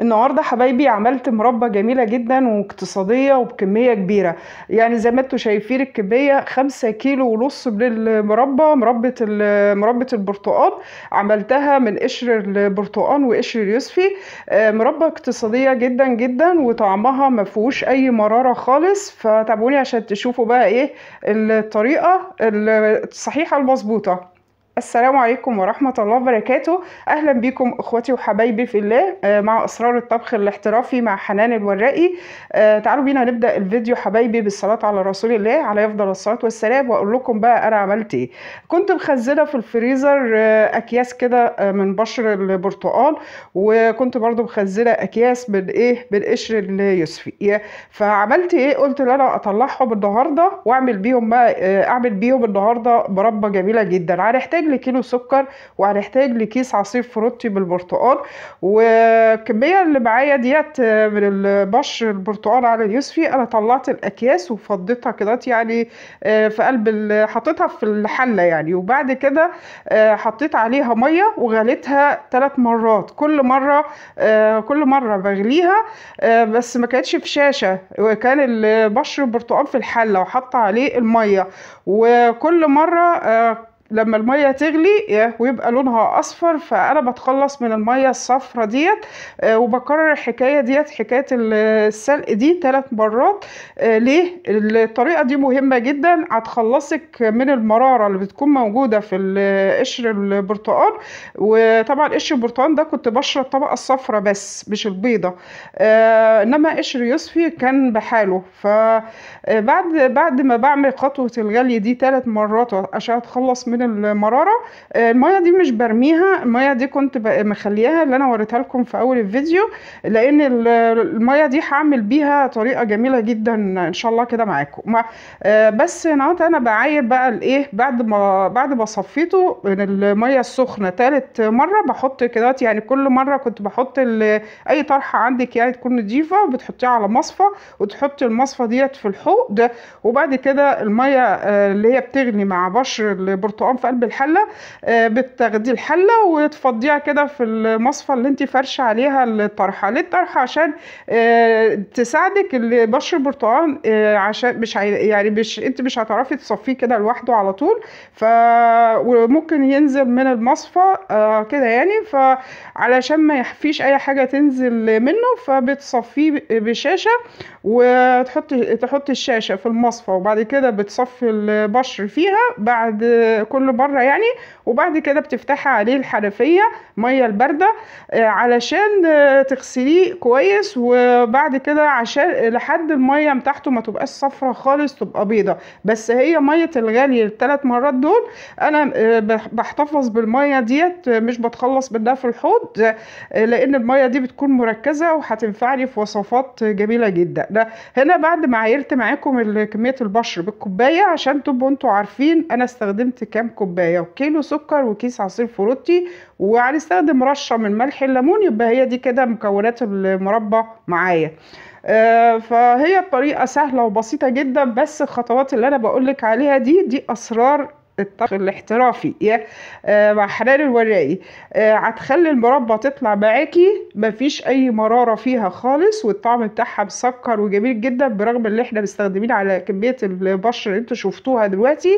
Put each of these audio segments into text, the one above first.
النهارده حبايبي عملت مربى جميله جدا واقتصاديه وبكميه كبيره يعني زي ما انتم شايفين الكميه خمسة كيلو ونص من المربى مربى مربى البرتقال عملتها من قشر البرتقال وقشر اليوسفي آه، مربى اقتصاديه جدا جدا وطعمها ما فيهوش اي مراره خالص فتابعوني عشان تشوفوا بقى ايه الطريقه الصحيحه المظبوطه السلام عليكم ورحمة الله وبركاته أهلا بكم إخوتي وحبايبي في الله آه، مع أسرار الطبخ الاحترافي مع حنان الوراقي آه، تعالوا بينا نبدأ الفيديو حبايبي بالصلاة على رسول الله عليه أفضل الصلاة والسلام وأقول لكم بقى أنا عملت إيه كنت مخزنة في الفريزر آه، أكياس كده من بشر البرتقال وكنت برضو مخزنة أكياس من إيه من قشر اليوسفي فعملت إيه قلت لنا أنا أطلعهم النهاردة وأعمل بيهم ما أعمل بيهم النهاردة مربى جميلة جدا هنحتاج هنحتاج لكيلو سكر وهنحتاج لكيس عصير فروتي بالبرتقال والكميه اللي معايا ديت من البشر البرتقال على اليوسفي انا طلعت الاكياس وفضيتها كده يعني آه، في قلب حطيتها في الحله يعني وبعد كده آه، حطيت عليها ميه وغليتها ثلاث مرات كل مره آه، كل مره بغليها بس ما كانتش في شاشه وكان البشر البرتقال في الحله وحط عليه الميه وكل مره لما الميه تغلي ويبقى لونها اصفر فانا بتخلص من الميه الصفرة ديت آه، وبكرر الحكايه ديت حكايه السلق دي ثلاث مرات آه، ليه الطريقه دي مهمه جدا هتخلصك من المراره اللي بتكون موجوده في قشر البرتقال وطبعا قشر البرتقال ده كنت بشرب الطبقه الصفرة بس مش البيضه آه، انما قشر يصفي كان بحاله فبعد بعد ما بعمل خطوه الغلي دي ثلاث مرات عشان اتخلص من المراره الميه آه، دي مش برميها الميه دي كنت مخليها اللي انا وريتها لكم في اول الفيديو لان الميه دي هعمل بيها طريقه جميله جدا ان شاء الله كده معاكم آه، بس النهارده انا بعاير بقى الايه بعد ما بعد ما صفيته من الميه السخنه تالت مره بحط كده يعني كل مره كنت بحط اي طرحه عندك يعني تكون نضيفه بتحطيها على مصفى وتحطي المصفى ديت في الحوض وبعد كده الميه آه، اللي هي بتغلي مع بشر البرتقال الطعام في قلب الحله آه، بتاخدي الحله وتفضيها كده في المصفى اللي انت فرشه عليها الطرحه ليه الطرحه عشان آه، تساعدك اللي بشر البرتقال آه، عشان مش يعني مش انت مش هتعرفي تصفيه كده لوحده على طول ف وممكن ينزل من المصفى كده يعني فعلشان ما يحفيش اي حاجه تنزل منه فبتصفيه بشاشه وتحطي تحطي الشاشه في المصفى وبعد كده بتصفي البشر فيها بعد كله بره يعني وبعد كده بتفتحي عليه الحنفيه ميه البارده آه، علشان آه، تغسليه كويس وبعد كده عشان لحد الميه بتاعته ما تبقاش صفرة خالص تبقى بيضه بس هي ميه الغالي الثلاث مرات دول انا آه، بحتفظ بالميه ديت مش بتخلص منها في الحوض لان الميه دي بتكون مركزه وهتنفعني في وصفات جميله جدا ده هنا بعد ما عايرت معاكم كميه البشر بالكوبايه عشان تبقوا انتوا عارفين انا استخدمت كام جرام كوبايه وكيلو سكر وكيس عصير فروتي وهنستخدم رشه من ملح الليمون يبقى هي دي كده مكونات المربى معايا آه، فهي الطريقه سهله وبسيطه جدا بس الخطوات اللي انا بقولك عليها دي دي اسرار الطبخ الاحترافي يا آه مع حنان الورقي آه، هتخلي آه المربى تطلع معاكي مفيش اي مراره فيها خالص والطعم بتاعها مسكر وجميل جدا برغم ان احنا مستخدمين على كميه البشر اللي انتوا شفتوها دلوقتي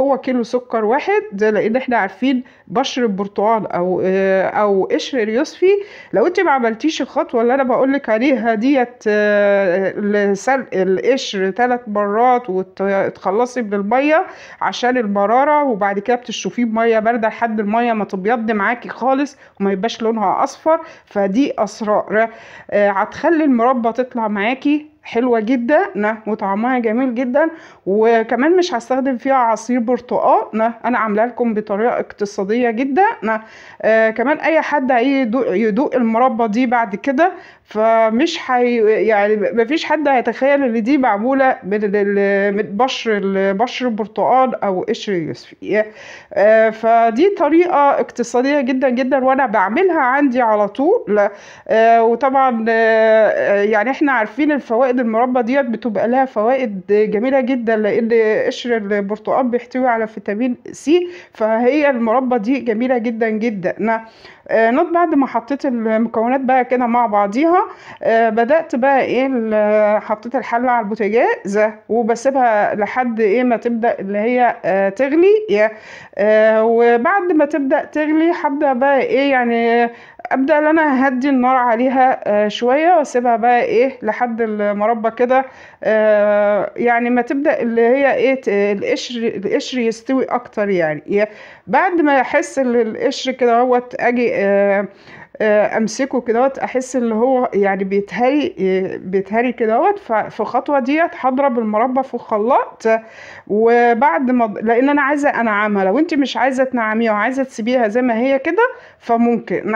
هو كيلو سكر واحد لان احنا عارفين بشر البرتقال او آه او قشر اليوسفي لو انت ما عملتيش الخطوه اللي انا بقول لك عليها ديت آه، لسلق القشر ثلاث مرات وتخلصي من الميه عشان المراره مسكره وبعد كده بتشطفيه بميه بارده لحد الميه ما تبيض معاكي خالص وما يبقاش لونها اصفر فدي اسرار آه، هتخلي المربى تطلع معاكي حلوه جدا نه وطعمها جميل جدا وكمان مش هستخدم فيها عصير برتقال نه انا عامله لكم بطريقه اقتصاديه جدا نه آه كمان اي حد هيدوق يدوق المربى دي بعد كده فمش حي يعني مفيش حد هيتخيل ان دي معموله من بشر بشر البرتقال او قشر يوسفي آه فدي طريقه اقتصاديه جدا جدا وانا بعملها عندي على طول آه وطبعا آه يعني احنا عارفين الفوائد فوائد المربى ديت بتبقى لها فوائد جميله جدا لان قشر البرتقال بيحتوي على فيتامين سي فهي المربى دي جميله جدا جدا آه، نوت بعد ما حطيت المكونات بقى كده مع بعضيها آه، بدات بقى ايه حطيت الحله على البوتاجاز وبسيبها لحد ايه ما تبدا اللي هي آه، تغلي وبعد ما تبدا تغلي هبدا بقى ايه يعني ابدا ان انا هدي النار عليها آه شويه واسيبها بقى ايه لحد المربى كده آه يعني ما تبدا اللي هي ايه القشر القشر يستوي اكتر يعني بعد ما احس القشر كده اهوت اجي آه، آه، امسكه كده احس ان هو يعني بيتهري بيتهري كده في الخطوه ديت هضرب المربى في الخلاط وبعد ما لان انا عايزه انعمها لو انت مش عايزه تنعميها وعايزه تسيبيها زي ما هي كده فممكن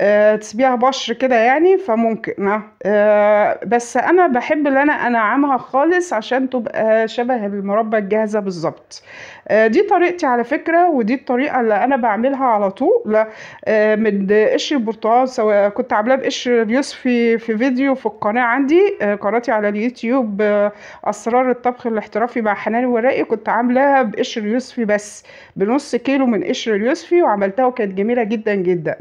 آه، تسيبيها بشر كده يعني فممكن آه، آه، بس انا بحب ان انا انعمها خالص عشان تبقى شبه المربى الجاهزه بالظبط دي طريقتي على فكره ودي الطريقه اللي انا بعملها على طول من قشر البرتقال سواء كنت عاملاه بقشر اليوسفي في فيديو في القناه عندي قناتي على اليوتيوب اسرار الطبخ الاحترافي مع حنان ورائي كنت عاملاها بقشر اليوسفي بس بنص كيلو من قشر اليوسفي وعملتها وكانت جميله جدا جدا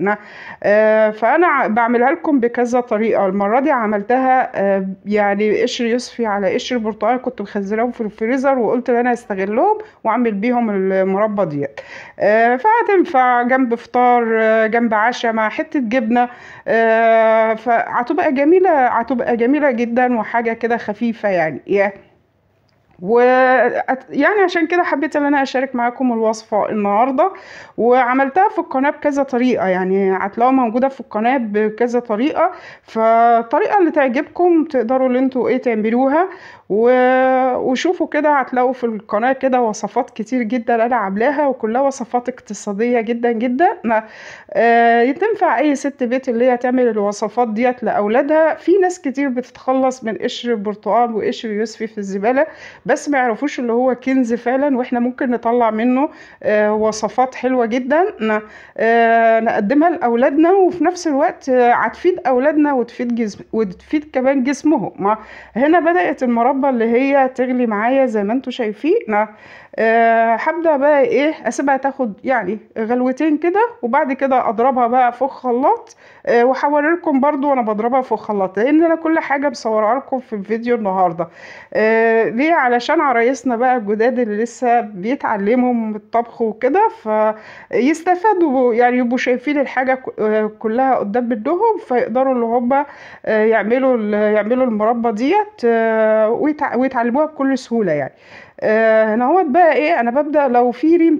آه، فانا بعملها لكم بكذا طريقه المره دي عملتها آه، يعني قشر يوسفي على قشر برتقال كنت مخزناهم في الفريزر وقلت انا استغلهم واعمل بيهم المربى ديت آه، فهتنفع جنب فطار جنب عشاء مع حته جبنه فهتبقى جميله هتبقى جميله جدا وحاجه كده خفيفه يعني ويعني عشان كده حبيت ان انا اشارك معاكم الوصفه النهارده وعملتها في القناه بكذا طريقه يعني هتلاقوها موجوده في القناه بكذا طريقه فالطريقه اللي تعجبكم تقدروا ان انتوا ايه تعملوها و... وشوفوا كده هتلاقوا في القناه كده وصفات كتير جدا انا عاملاها وكلها وصفات اقتصاديه جدا جدا آه يتنفع اي ست بيت اللي هي تعمل الوصفات ديت لاولادها في ناس كتير بتتخلص من قشر البرتقال وقشر يوسفي في الزباله بس ما يعرفوش اللي هو كنز فعلا واحنا ممكن نطلع منه آه، وصفات حلوة جدا آه، نقدمها لأولادنا وفي نفس الوقت آه، هتفيد أولادنا وتفيد جسم وتفيد كمان جسمهم هنا بدأت المربى اللي هي تغلي معايا زي ما انتم شايفين آه، هبدا بقى ايه اسيبها تاخد يعني غلوتين كده وبعد كده اضربها بقى في الخلاط آه، وهوري لكم برده وانا بضربها في الخلاط لان انا كل حاجه بصورها لكم في الفيديو النهارده آه، ليه علشان عرايسنا بقى الجداد اللي لسه بيتعلموا الطبخ وكده فيستفادوا يعني يبقوا شايفين الحاجه كلها قدام بدهم فيقدروا اللي هم يعملوا يعملوا المربى ديت ويتعلموها بكل سهوله يعني آه، هنا هوت بقى ايه انا ببدا لو في ريم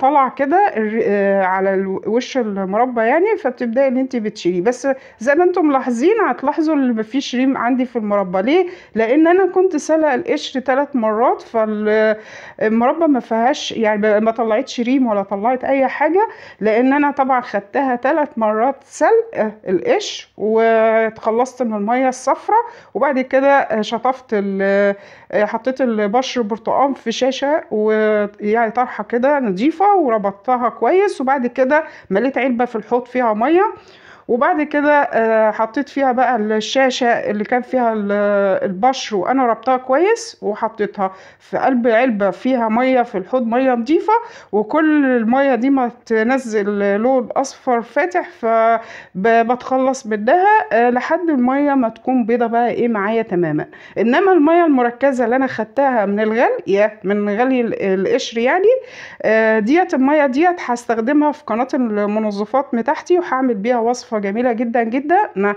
طلع كده آه، على وش المربى يعني فبتبداي ان انت بتشيليه بس زي ما انتم ملاحظين هتلاحظوا ان مفيش ريم عندي في المربى ليه لان انا كنت سلق القشر ثلاث مرات فالمربى ما فيهاش يعني ما طلعتش ريم ولا طلعت اي حاجه لان انا طبعا خدتها ثلاث مرات سلق القشر واتخلصت من الميه الصفراء وبعد كده شطفت حطيت البشر برتقال اقام في شاشه ويعني طرحه كده نظيفه وربطتها كويس وبعد كده مليت علبه في الحوض فيها ميه وبعد كده آه، حطيت فيها بقى الشاشة اللي كان فيها آه، البشر وأنا ربطها كويس وحطيتها في قلب علبة فيها مية في الحوض مية نضيفة وكل المية دي ما تنزل لون أصفر فاتح فبتخلص منها آه، لحد المية ما تكون بيضة بقى إيه معايا تماما إنما المية المركزة اللي أنا خدتها من الغلي يا من غلي القشر يعني ديت المية ديت هستخدمها في قناة المنظفات بتاعتي وهعمل بيها وصفة وصفة جميلة جدا جدا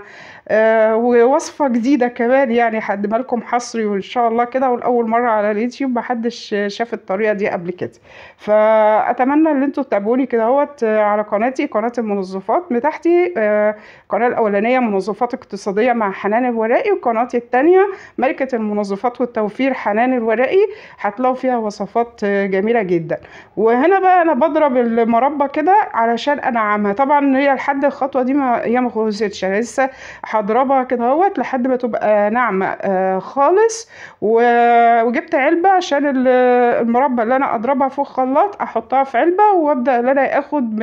آه ووصفة جديدة كمان يعني حد مالكم حصري وان شاء الله كده والاول مرة على اليوتيوب محدش شاف الطريقة دي قبل كده فاتمنى ان انتوا تتابعوني كده اهوت آه، على قناتي قناة المنظفات بتاعتي القناة آه، الاولانية منظفات اقتصادية مع حنان الورقي وقناتي التانية ملكة المنظفات والتوفير حنان الورقي هتلاقوا فيها وصفات آه، جميلة جدا وهنا بقى انا بضرب المربى كده علشان انعمها طبعا هي لحد الخطوة دي ما يا هي ما خلصتش لسه هضربها كده اهوت لحد ما تبقى ناعمه آه، خالص وجبت علبه عشان المربى اللي انا اضربها فوق خلاط احطها في علبه وابدا ان انا اخد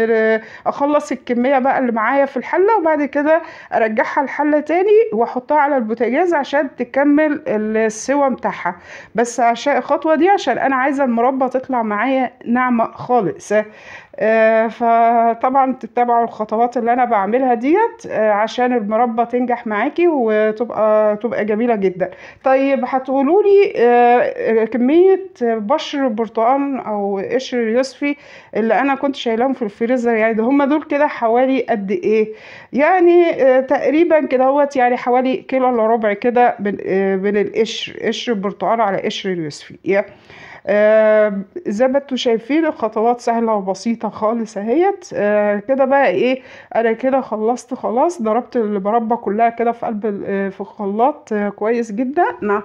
اخلص الكميه بقى اللي معايا في الحله وبعد كده ارجعها الحله تاني واحطها على البوتاجاز عشان تكمل السوى بتاعها بس عشان الخطوه دي عشان انا عايزه المربى تطلع معايا ناعمه خالص آه، فطبعا تتبعوا الخطوات اللي انا بعملها ديت آه، عشان المربى تنجح معاكي وتبقى تبقى جميله جدا طيب هتقولوا لي آه، كميه بشر برتقان او قشر يوسفي اللي انا كنت شايلاهم في الفريزر يعني ده هم دول كده حوالي قد ايه يعني تقريبا كده هوت يعني حوالي كيلو الا ربع كده من القشر قشر البرتقال على قشر اليوسفي زي ما انتم شايفين الخطوات سهلة وبسيطة خالص اهيت آه، كده بقى ايه انا كده خلصت خلاص ضربت المربى كلها كده في قلب آه، في الخلاط آه، كويس جدا نعم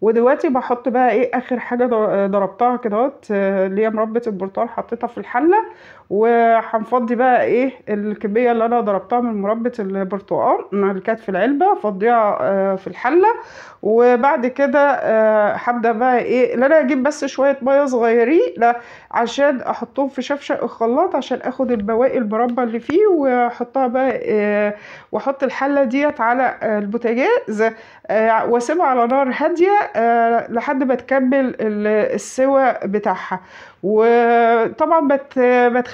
ودلوقتي بحط بقى ايه اخر حاجه ضربتها كده اللي هي مربه البرتقال حطيتها في الحله وهنفضي بقى ايه الكميه اللي انا ضربتها من مربى البرتقال اللي كانت في العلبه فضيها آه، في الحله وبعد كده آه، هبدا بقى ايه ان انا اجيب بس شويه ميه صغيرين عشان احطهم في شفشق الخلاط عشان اخد البواقي المربى اللي فيه واحطها بقى آه، واحط الحله ديت على البوتاجاز واسيبها على نار هاديه لحد ما تكمل السوى بتاعها وطبعا بت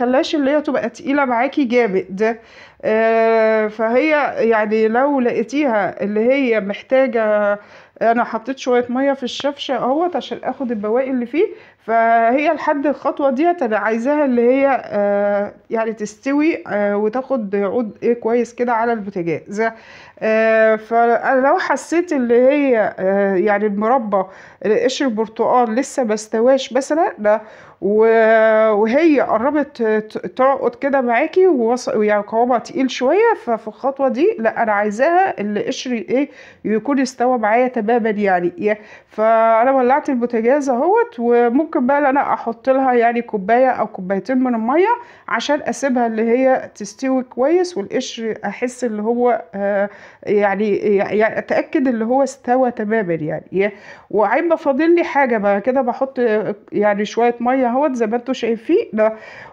تخليهاش اللي هي تبقى تقيله معاكي جامد آه، فهي يعني لو لقيتيها اللي هي محتاجه انا حطيت شويه ميه في الشفشه اهوت عشان اخد البواقي اللي فيه فهي لحد الخطوه ديت انا عايزاها اللي هي آه، يعني تستوي آه، وتاخد عود ايه كويس كده على البوتاجاز آه، فلو حسيت اللي هي آه، يعني المربى آه، قشر البرتقال لسه ما استواش مثلا وهي قربت تعقد كده معاكي ويعني قوامها تقيل شويه ففي الخطوه دي لا انا عايزاها القشر ايه يكون استوى معايا تماما يعني فانا ولعت البوتاجاز اهوت وممكن بقى انا احط لها يعني كوبايه او كوبايتين من الميه عشان اسيبها اللي هي تستوي كويس والقشر احس اللي هو آه يعني اتاكد اللي هو استوى تماما يعني وهيبقى فاضل لي حاجه بقى كده بحط يعني شويه ميه اهوت زي ما انتم شايفين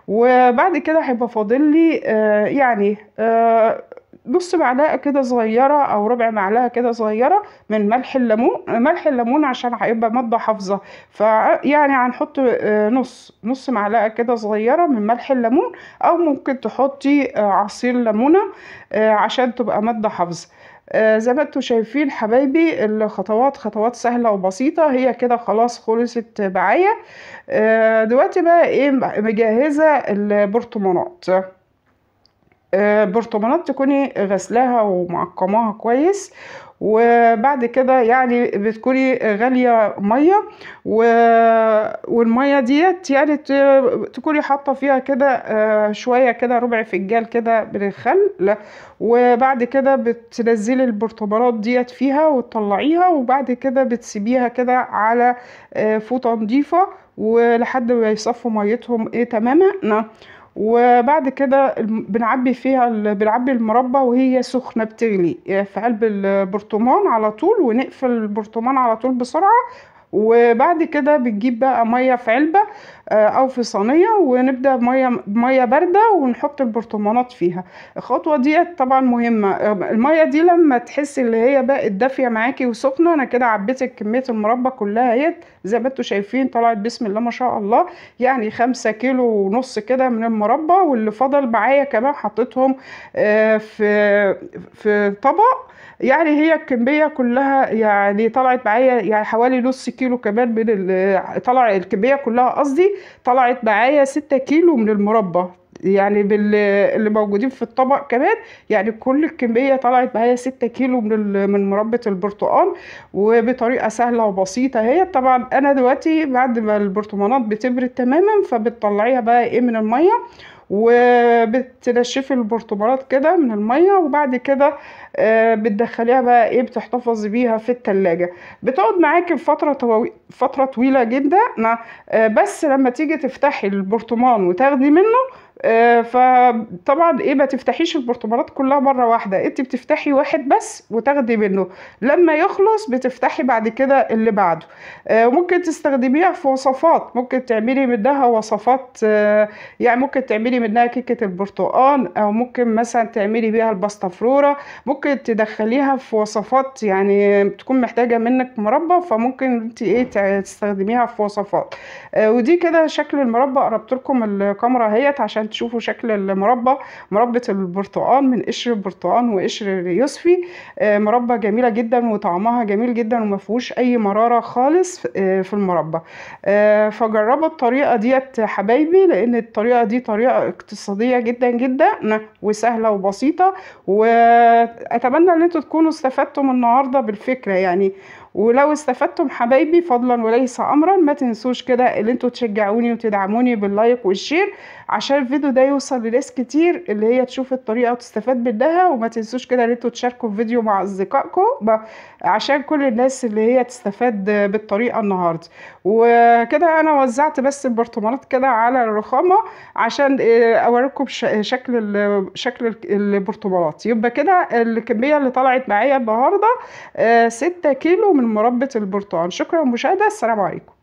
وبعد كده هيبقى فاضل لي آه، يعني آه، نص معلقه كده صغيره او ربع معلقه كده صغيره من ملح الليمون ملح الليمون عشان هيبقى ماده حافظه فيعني هنحط آه، نص نص معلقه كده صغيره من ملح الليمون او ممكن تحطي آه، عصير ليمونه آه، عشان تبقى ماده حافظه آه زي ما انتم شايفين حبايبي الخطوات خطوات سهلة وبسيطة هي كده خلاص خلصت معايا آه دلوقتي بقى ايه مجهزة البرطمانات آه، برطمانات تكوني غسلاها ومعقماها كويس وبعد كده يعني بتكوني غالية مية و... والمية ديت يعني تكوني حاطة فيها كده آه، شوية كده ربع فجال كده من الخل وبعد كده بتنزلي البرطمانات ديت فيها وتطلعيها وبعد كده بتسيبيها كده على آه، فوطة نضيفة ولحد ما يصفوا ميتهم ايه تماما وبعد كده بنعبي فيها بنعبي المربى وهي سخنه بتغلي آه، في علب البرطمان على طول ونقفل البرطمان على طول بسرعه وبعد كده بنجيب بقى ميه في علبه آه، او في صينيه ونبدا بميه بميه بارده ونحط البرطمانات فيها الخطوه دي طبعا مهمه آه، الميه دي لما تحسي اللي هي بقت دافيه معاكي وسخنه انا كده عبيت كميه المربى كلها اهيت زي ما انتم شايفين طلعت بسم الله ما شاء الله يعني خمسة كيلو ونص كده من المربى واللي فضل معايا كمان حطيتهم آه، في في طبق يعني هي الكمية كلها يعني طلعت معايا يعني حوالي نص كيلو كمان من طلع الكمية كلها قصدي طلعت معايا ستة كيلو من المربى يعني باللي موجودين في الطبق كمان يعني كل الكميه طلعت معايا 6 كيلو من من مربى البرتقال وبطريقه سهله وبسيطه هي طبعا انا دلوقتي بعد ما البرطمانات بتبرد تماما فبتطلعيها بقى ايه من الميه وبتنشفي البرطمانات كده من الميه وبعد كده آه، بتدخليها بقى ايه بتحتفظي بيها في التلاجة بتقعد معاكي فترة فترة طويلة جدا آه، بس لما تيجي تفتحي البرطمان وتاخدي منه آه، فطبعا ايه ما تفتحيش البرطمانات كلها مره واحده انت بتفتحي واحد بس وتاخدي منه لما يخلص بتفتحي بعد كده اللي بعده آه، ممكن تستخدميها في وصفات ممكن تعملي منها وصفات آه، يعني ممكن تعملي منها كيكه البرتقال او ممكن مثلا تعملي بيها الباستا فرورا ممكن تدخليها في وصفات يعني بتكون محتاجه منك مربى فممكن انت ايه تستخدميها في وصفات ودي كده شكل المربى قربت لكم الكاميرا اهيت عشان عشان تشوفوا شكل المربى مربة البرتقال من قشر البرتقال وقشر اليوسفي آه، مربى جميلة جدا وطعمها جميل جدا فيهوش أي مرارة خالص في آه، المربى آه، فجربوا الطريقة ديت حبايبي لأن الطريقة دي طريقة اقتصادية جدا جدا وسهلة وبسيطة وأتمنى أن انتوا تكونوا استفدتم النهاردة بالفكرة يعني ولو استفدتم حبايبي فضلا وليس امرا ما تنسوش كده ان انتوا تشجعوني وتدعموني باللايك والشير عشان الفيديو ده يوصل لناس كتير اللي هي تشوف الطريقه وتستفاد منها وما تنسوش كده ان انتوا تشاركوا الفيديو مع اصدقائكم عشان كل الناس اللي هي تستفاد بالطريقه النهارده وكده انا وزعت بس البرطمانات كده على الرخامه عشان آه، اوريكم شكل شكل البرطمانات يبقى كده الكميه اللي طلعت معايا النهارده 6 آه، كيلو من المربط البرتقال شكرا لمشاهدة السلام عليكم